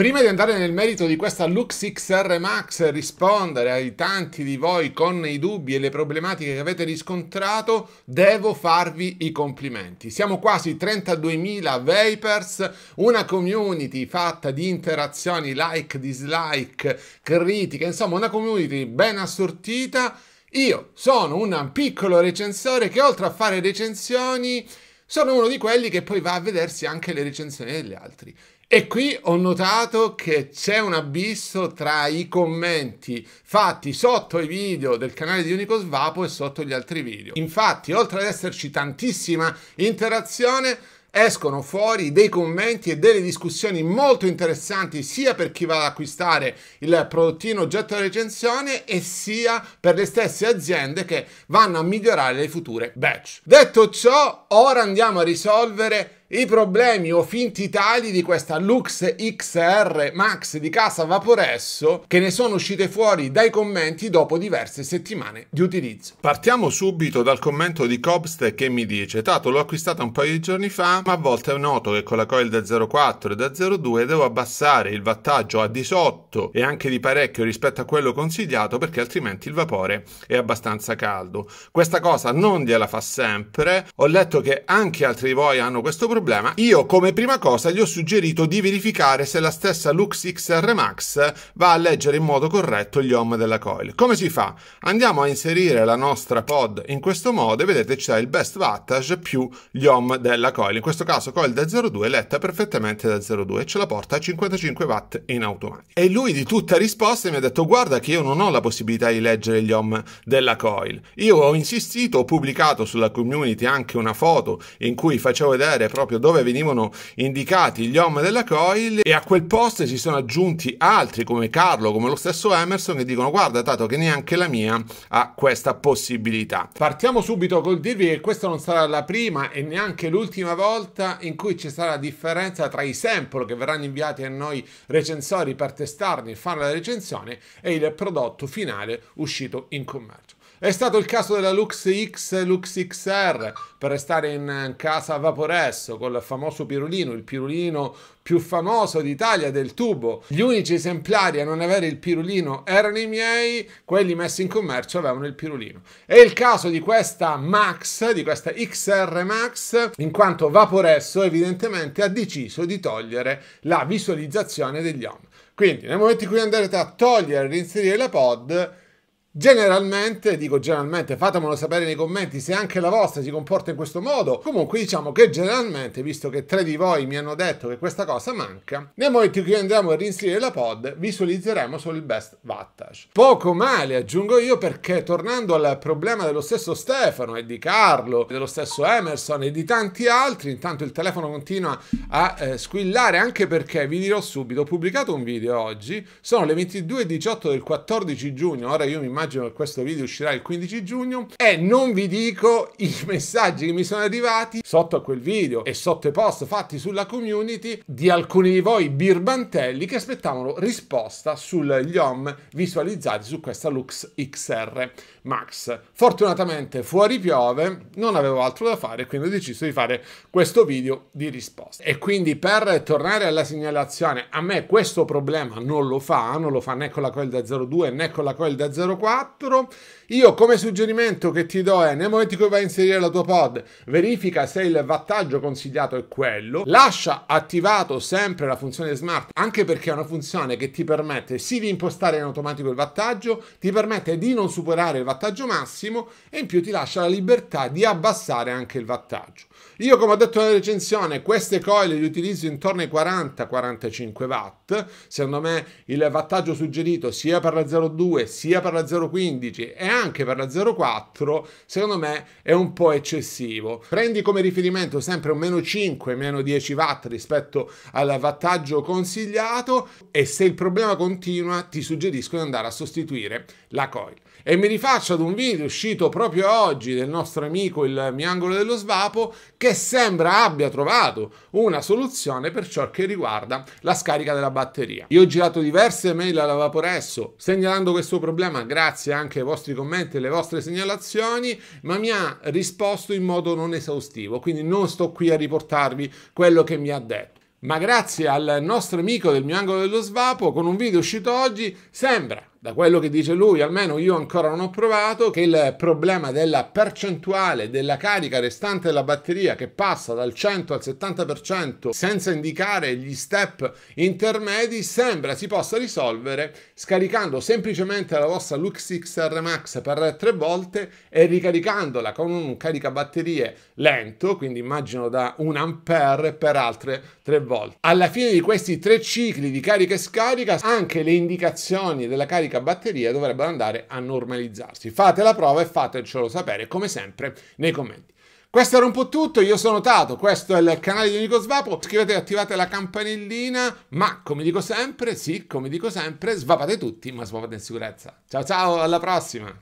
Prima di andare nel merito di questa Lux XR Max e rispondere ai tanti di voi con i dubbi e le problematiche che avete riscontrato, devo farvi i complimenti. Siamo quasi 32.000 vapers, una community fatta di interazioni like, dislike, critiche, insomma una community ben assortita. Io sono un piccolo recensore che oltre a fare recensioni sono uno di quelli che poi va a vedersi anche le recensioni degli altri e qui ho notato che c'è un abisso tra i commenti fatti sotto i video del canale di Unico Svapo e sotto gli altri video. Infatti, oltre ad esserci tantissima interazione, escono fuori dei commenti e delle discussioni molto interessanti sia per chi va ad acquistare il prodottino oggetto di recensione e sia per le stesse aziende che vanno a migliorare le future batch. Detto ciò, ora andiamo a risolvere i problemi o finti tagli di questa Lux XR Max di casa Vaporesso che ne sono uscite fuori dai commenti dopo diverse settimane di utilizzo. Partiamo subito dal commento di Cobster che mi dice Tato l'ho acquistata un paio di giorni fa ma a volte noto che con la coil da 04 e da 02 devo abbassare il wattaggio a 18 e anche di parecchio rispetto a quello consigliato perché altrimenti il vapore è abbastanza caldo. Questa cosa non gliela fa sempre, ho letto che anche altri di voi hanno questo problema problema, io come prima cosa gli ho suggerito di verificare se la stessa Lux XR Max va a leggere in modo corretto gli ohm della coil. Come si fa? Andiamo a inserire la nostra pod in questo modo e vedete c'è il best wattage più gli ohm della coil. In questo caso coil da 0,2 letta perfettamente da 0,2 e ce la porta a 55 watt in automatico. E lui di tutta risposta mi ha detto guarda che io non ho la possibilità di leggere gli ohm della coil. Io ho insistito, ho pubblicato sulla community anche una foto in cui facevo vedere proprio proprio dove venivano indicati gli home della coil e a quel posto si sono aggiunti altri come Carlo, come lo stesso Emerson che dicono guarda dato che neanche la mia ha questa possibilità. Partiamo subito col dirvi che questa non sarà la prima e neanche l'ultima volta in cui ci sarà differenza tra i sample che verranno inviati a noi recensori per testarli e fare la recensione e il prodotto finale uscito in commercio. È stato il caso della Lux X, Lux XR per restare in casa Vaporesso con il famoso pirulino, il pirulino più famoso d'Italia del tubo. Gli unici esemplari a non avere il pirulino erano i miei, quelli messi in commercio avevano il pirulino. È il caso di questa Max, di questa XR Max, in quanto Vaporesso evidentemente ha deciso di togliere la visualizzazione degli home. Quindi nel momento in cui andrete a togliere e reinserire la pod, Generalmente, dico generalmente, fatemelo sapere nei commenti se anche la vostra si comporta in questo modo. Comunque diciamo che generalmente, visto che tre di voi mi hanno detto che questa cosa manca, nel momento in cui andremo a reinserire la pod visualizzeremo solo il best wattage. Poco male, aggiungo io, perché tornando al problema dello stesso Stefano e di Carlo, dello stesso Emerson e di tanti altri, intanto il telefono continua a eh, squillare anche perché, vi dirò subito, ho pubblicato un video oggi, sono le 22.18 del 14 giugno, ora io mi immagino immagino che questo video uscirà il 15 giugno e non vi dico i messaggi che mi sono arrivati sotto a quel video e sotto i post fatti sulla community di alcuni di voi birbantelli che aspettavano risposta sugli home visualizzati su questa Lux XR Max. Fortunatamente fuori piove, non avevo altro da fare quindi ho deciso di fare questo video di risposta. E quindi per tornare alla segnalazione, a me questo problema non lo fa, non lo fa né con la coil da 02 né con la coil da 04 4. Io come suggerimento che ti do è nel momento in cui vai a inserire la tua pod, verifica se il wattaggio consigliato è quello. Lascia attivato sempre la funzione smart, anche perché è una funzione che ti permette sì di impostare in automatico il wattaggio, ti permette di non superare il wattaggio massimo e in più ti lascia la libertà di abbassare anche il wattaggio. Io come ho detto nella recensione, queste coil le utilizzo intorno ai 40-45 watt. Secondo me il wattaggio suggerito sia per la 02 sia per la 0,15 e anche per la 0,4 secondo me è un po' eccessivo. Prendi come riferimento sempre un meno 5, meno 10 watt rispetto al wattaggio consigliato e se il problema continua ti suggerisco di andare a sostituire la coil. E mi rifaccio ad un video uscito proprio oggi del nostro amico il Miangolo dello Svapo che sembra abbia trovato una soluzione per ciò che riguarda la scarica della batteria. Io ho girato diverse mail alla Vaporesso segnalando questo problema, grazie grazie anche ai vostri commenti e alle vostre segnalazioni, ma mi ha risposto in modo non esaustivo, quindi non sto qui a riportarvi quello che mi ha detto. Ma grazie al nostro amico del mio angolo dello svapo, con un video uscito oggi, sembra da quello che dice lui, almeno io ancora non ho provato, che il problema della percentuale della carica restante della batteria che passa dal 100 al 70% senza indicare gli step intermedi sembra si possa risolvere scaricando semplicemente la vostra Lux LuxXR Max per tre volte e ricaricandola con un caricabatterie lento, quindi immagino da 1 a per altre tre volte. Alla fine di questi tre cicli di carica e scarica anche le indicazioni della carica carica batteria dovrebbero andare a normalizzarsi. Fate la prova e fatecelo sapere come sempre nei commenti. Questo era un po' tutto, io sono Tato, questo è il canale di Unico Svapo, iscrivetevi, e attivate la campanellina, ma come dico sempre, sì, come dico sempre, svapate tutti, ma svapate in sicurezza. Ciao ciao, alla prossima!